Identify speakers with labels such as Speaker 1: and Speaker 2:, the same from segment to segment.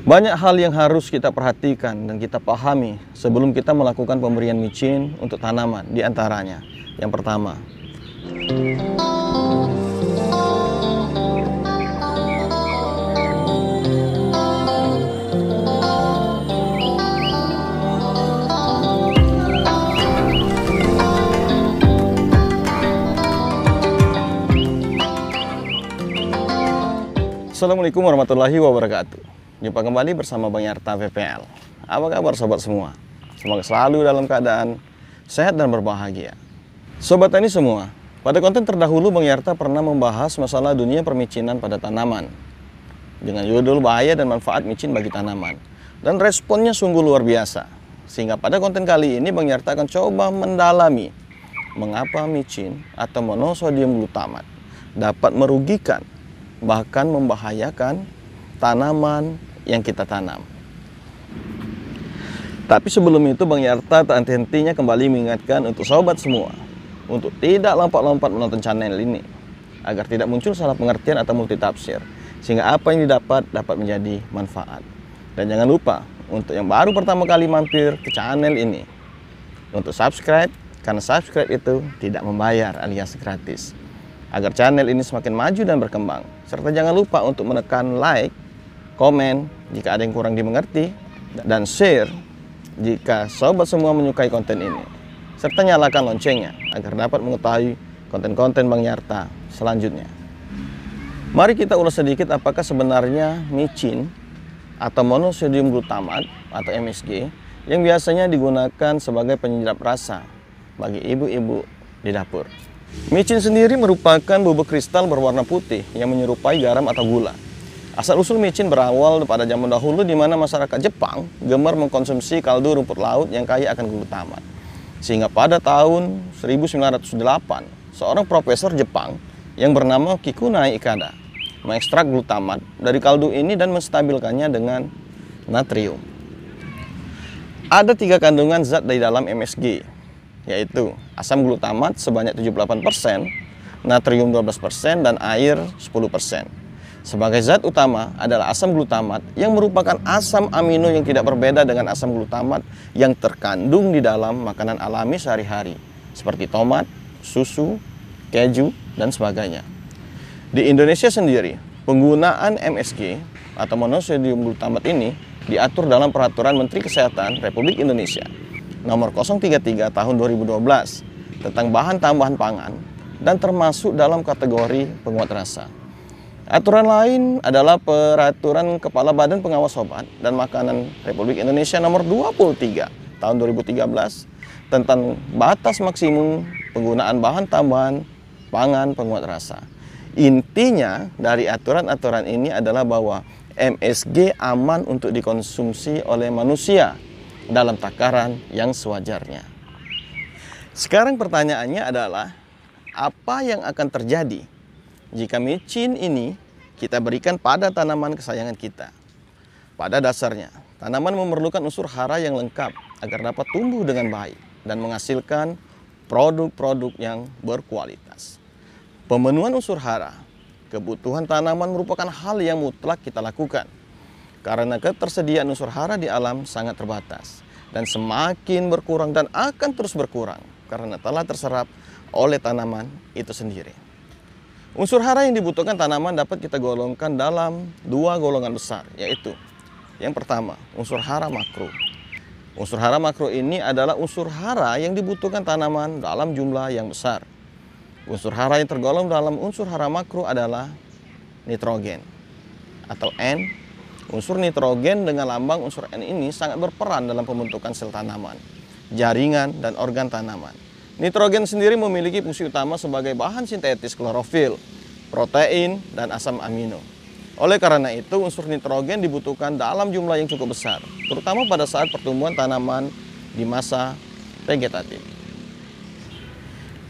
Speaker 1: Banyak hal yang harus kita perhatikan dan kita pahami sebelum kita melakukan pemberian micin untuk tanaman, di antaranya. Yang pertama, Assalamualaikum warahmatullahi wabarakatuh. Jumpa kembali bersama Bang Yarta VPL. Apa kabar sobat semua? Semoga selalu dalam keadaan sehat dan berbahagia. Sobat ini semua, pada konten terdahulu Bang Yarta pernah membahas masalah dunia permicinan pada tanaman dengan judul bahaya dan manfaat micin bagi tanaman. Dan responnya sungguh luar biasa. Sehingga pada konten kali ini Bang Yarta akan coba mendalami mengapa micin atau monosodium glutamat dapat merugikan bahkan membahayakan tanaman, yang kita tanam. Tapi sebelum itu Bang Yarta tak henti-hentinya kembali mengingatkan untuk sobat semua untuk tidak lompat-lompat menonton channel ini agar tidak muncul salah pengertian atau multitafsir sehingga apa yang didapat dapat menjadi manfaat. Dan jangan lupa untuk yang baru pertama kali mampir ke channel ini untuk subscribe karena subscribe itu tidak membayar alias gratis agar channel ini semakin maju dan berkembang. Serta jangan lupa untuk menekan like komen jika ada yang kurang dimengerti, dan share jika sobat semua menyukai konten ini. Serta nyalakan loncengnya agar dapat mengetahui konten-konten Bang Yarta selanjutnya. Mari kita ulas sedikit apakah sebenarnya micin atau monosodium glutamat atau MSG yang biasanya digunakan sebagai penyedap rasa bagi ibu-ibu di dapur. Micin sendiri merupakan bubuk kristal berwarna putih yang menyerupai garam atau gula. Asal-usul micin berawal pada zaman dahulu di mana masyarakat Jepang gemar mengkonsumsi kaldu rumput laut yang kaya akan glutamat. Sehingga pada tahun 1908, seorang profesor Jepang yang bernama Kikunai Ikada mengekstrak glutamat dari kaldu ini dan menstabilkannya dengan natrium. Ada tiga kandungan zat dari dalam MSG, yaitu asam glutamat sebanyak 78%, natrium 12%, dan air 10%. Sebagai zat utama adalah asam glutamat yang merupakan asam amino yang tidak berbeda dengan asam glutamat yang terkandung di dalam makanan alami sehari-hari seperti tomat, susu, keju, dan sebagainya. Di Indonesia sendiri, penggunaan MSG atau monosodium glutamat ini diatur dalam Peraturan Menteri Kesehatan Republik Indonesia nomor 033 tahun 2012 tentang bahan tambahan pangan dan termasuk dalam kategori penguat rasa. Aturan lain adalah Peraturan Kepala Badan Pengawas Obat dan Makanan Republik Indonesia nomor 23 tahun 2013 tentang batas maksimum penggunaan bahan tambahan pangan penguat rasa. Intinya dari aturan-aturan ini adalah bahwa MSG aman untuk dikonsumsi oleh manusia dalam takaran yang sewajarnya. Sekarang pertanyaannya adalah apa yang akan terjadi jika micin ini kita berikan pada tanaman kesayangan kita. Pada dasarnya, tanaman memerlukan unsur hara yang lengkap agar dapat tumbuh dengan baik dan menghasilkan produk-produk yang berkualitas. Pemenuhan unsur hara, kebutuhan tanaman merupakan hal yang mutlak kita lakukan karena ketersediaan unsur hara di alam sangat terbatas dan semakin berkurang dan akan terus berkurang karena telah terserap oleh tanaman itu sendiri. Unsur hara yang dibutuhkan tanaman dapat kita golongkan dalam dua golongan besar, yaitu yang pertama, unsur hara makro. Unsur hara makro ini adalah unsur hara yang dibutuhkan tanaman dalam jumlah yang besar. Unsur hara yang tergolong dalam unsur hara makro adalah nitrogen atau N. Unsur nitrogen dengan lambang unsur N ini sangat berperan dalam pembentukan sel tanaman, jaringan, dan organ tanaman. Nitrogen sendiri memiliki fungsi utama sebagai bahan sintetis klorofil, protein, dan asam amino. Oleh karena itu, unsur nitrogen dibutuhkan dalam jumlah yang cukup besar, terutama pada saat pertumbuhan tanaman di masa vegetatif.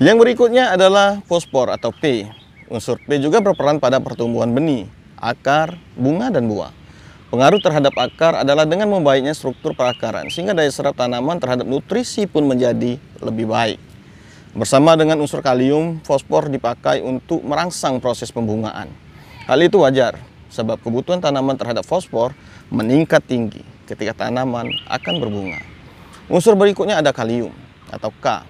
Speaker 1: Yang berikutnya adalah fosfor atau P. Unsur P juga berperan pada pertumbuhan benih, akar, bunga, dan buah. Pengaruh terhadap akar adalah dengan membaiknya struktur perakaran, sehingga daya serap tanaman terhadap nutrisi pun menjadi lebih baik. Bersama dengan unsur kalium, fosfor dipakai untuk merangsang proses pembungaan. Hal itu wajar, sebab kebutuhan tanaman terhadap fosfor meningkat tinggi ketika tanaman akan berbunga. Unsur berikutnya ada kalium atau K.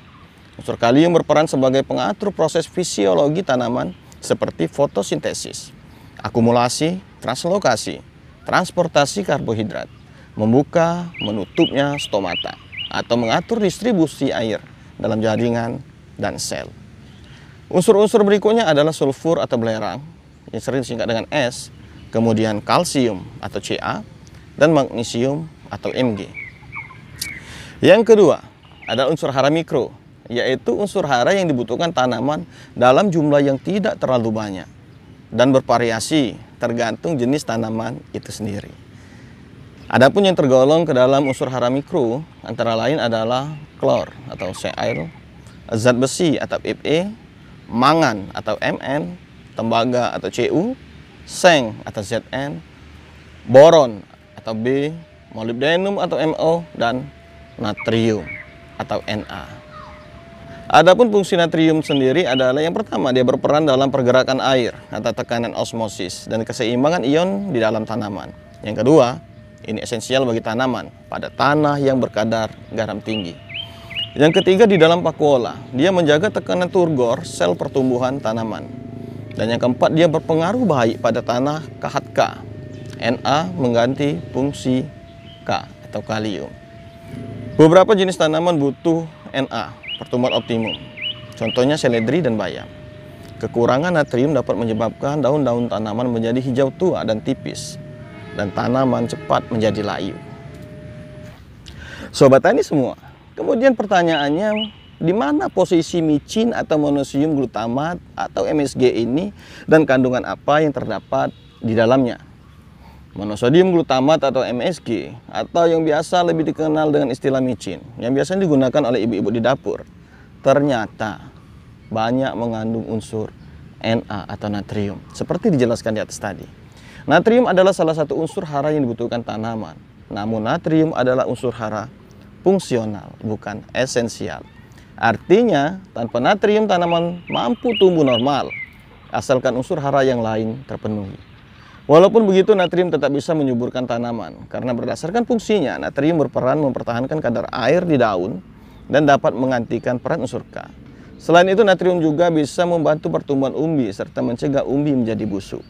Speaker 1: Unsur kalium berperan sebagai pengatur proses fisiologi tanaman seperti fotosintesis, akumulasi, translokasi, transportasi karbohidrat, membuka, menutupnya stomata, atau mengatur distribusi air dalam jaringan dan sel. Unsur-unsur berikutnya adalah sulfur atau belerang yang sering disingkat dengan S, kemudian kalsium atau Ca, dan magnesium atau Mg. Yang kedua adalah unsur hara mikro, yaitu unsur hara yang dibutuhkan tanaman dalam jumlah yang tidak terlalu banyak dan bervariasi tergantung jenis tanaman itu sendiri. Adapun yang tergolong ke dalam unsur hara mikro antara lain adalah klor atau Cl zat besi atau Fe, mangan atau Mn, tembaga atau Cu, seng atau Zn, boron atau B, molybdenum atau MO, dan natrium atau Na. Adapun fungsi natrium sendiri adalah yang pertama dia berperan dalam pergerakan air atau tekanan osmosis dan keseimbangan ion di dalam tanaman. Yang kedua, ini esensial bagi tanaman pada tanah yang berkadar garam tinggi. Yang ketiga di dalam Pakuola, dia menjaga tekanan turgor sel pertumbuhan tanaman. Dan yang keempat dia berpengaruh baik pada tanah K. Na mengganti fungsi K atau kalium. Beberapa jenis tanaman butuh Na, pertumbuhan optimum. Contohnya seledri dan bayam. Kekurangan natrium dapat menyebabkan daun-daun tanaman menjadi hijau tua dan tipis dan tanaman cepat menjadi layu. Sobat tani semua, Kemudian pertanyaannya, di mana posisi micin atau monosium glutamat atau MSG ini dan kandungan apa yang terdapat di dalamnya? Monosodium glutamat atau MSG atau yang biasa lebih dikenal dengan istilah micin yang biasanya digunakan oleh ibu-ibu di dapur ternyata banyak mengandung unsur Na atau natrium seperti dijelaskan di atas tadi. Natrium adalah salah satu unsur hara yang dibutuhkan tanaman. Namun natrium adalah unsur hara fungsional, bukan esensial. Artinya, tanpa natrium tanaman mampu tumbuh normal, asalkan unsur hara yang lain terpenuhi. Walaupun begitu, natrium tetap bisa menyuburkan tanaman, karena berdasarkan fungsinya, natrium berperan mempertahankan kadar air di daun dan dapat menggantikan peran unsur K. Selain itu, natrium juga bisa membantu pertumbuhan umbi serta mencegah umbi menjadi busuk.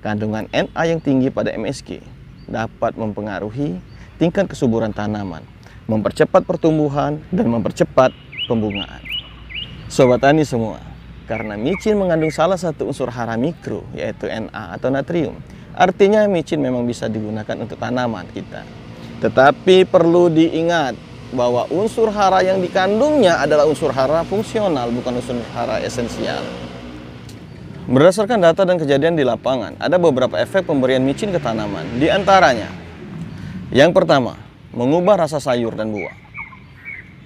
Speaker 1: Kandungan Na yang tinggi pada MSG dapat mempengaruhi tingkat kesuburan tanaman mempercepat pertumbuhan, dan mempercepat pembungaan. Sobat tani semua, karena micin mengandung salah satu unsur hara mikro, yaitu Na atau natrium. Artinya micin memang bisa digunakan untuk tanaman kita. Tetapi perlu diingat bahwa unsur hara yang dikandungnya adalah unsur hara fungsional, bukan unsur hara esensial. Berdasarkan data dan kejadian di lapangan, ada beberapa efek pemberian micin ke tanaman. Di antaranya, yang pertama, mengubah rasa sayur dan buah.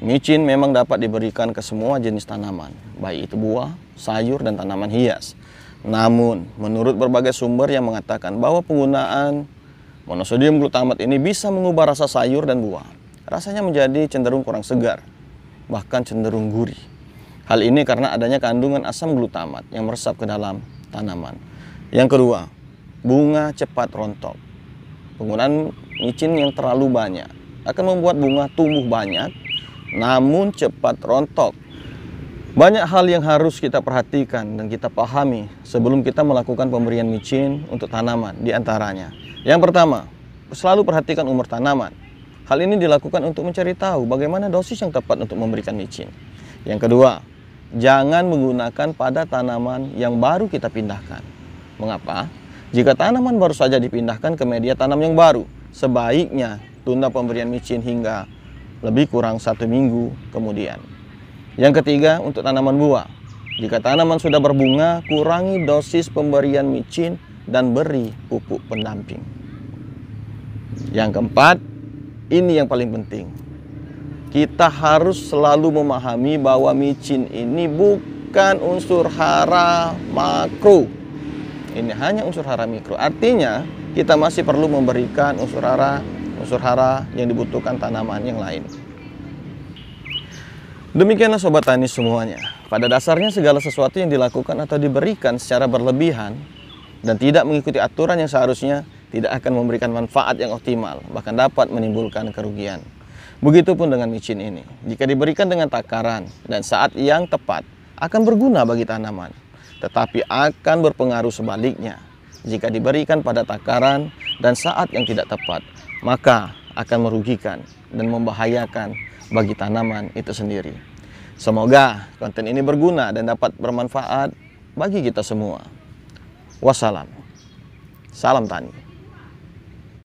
Speaker 1: Micin memang dapat diberikan ke semua jenis tanaman, baik itu buah, sayur, dan tanaman hias. Namun, menurut berbagai sumber yang mengatakan bahwa penggunaan monosodium glutamat ini bisa mengubah rasa sayur dan buah, rasanya menjadi cenderung kurang segar, bahkan cenderung gurih. Hal ini karena adanya kandungan asam glutamat yang meresap ke dalam tanaman. Yang kedua, bunga cepat rontok. Penggunaan micin yang terlalu banyak akan membuat bunga tumbuh banyak namun cepat rontok. Banyak hal yang harus kita perhatikan dan kita pahami sebelum kita melakukan pemberian micin untuk tanaman diantaranya, Yang pertama, selalu perhatikan umur tanaman. Hal ini dilakukan untuk mencari tahu bagaimana dosis yang tepat untuk memberikan micin. Yang kedua, jangan menggunakan pada tanaman yang baru kita pindahkan. Mengapa? Jika tanaman baru saja dipindahkan ke media tanam yang baru, sebaiknya tunda pemberian micin hingga lebih kurang satu minggu kemudian. Yang ketiga, untuk tanaman buah. Jika tanaman sudah berbunga, kurangi dosis pemberian micin dan beri pupuk pendamping. Yang keempat, ini yang paling penting. Kita harus selalu memahami bahwa micin ini bukan unsur hara makro ini hanya unsur hara mikro. Artinya kita masih perlu memberikan unsur hara unsur hara yang dibutuhkan tanaman yang lain. Demikianlah sobat tani semuanya. Pada dasarnya segala sesuatu yang dilakukan atau diberikan secara berlebihan dan tidak mengikuti aturan yang seharusnya tidak akan memberikan manfaat yang optimal, bahkan dapat menimbulkan kerugian. Begitupun dengan micin ini. Jika diberikan dengan takaran dan saat yang tepat, akan berguna bagi tanaman tetapi akan berpengaruh sebaliknya. Jika diberikan pada takaran dan saat yang tidak tepat, maka akan merugikan dan membahayakan bagi tanaman itu sendiri. Semoga konten ini berguna dan dapat bermanfaat bagi kita semua. Wassalam. Salam tani.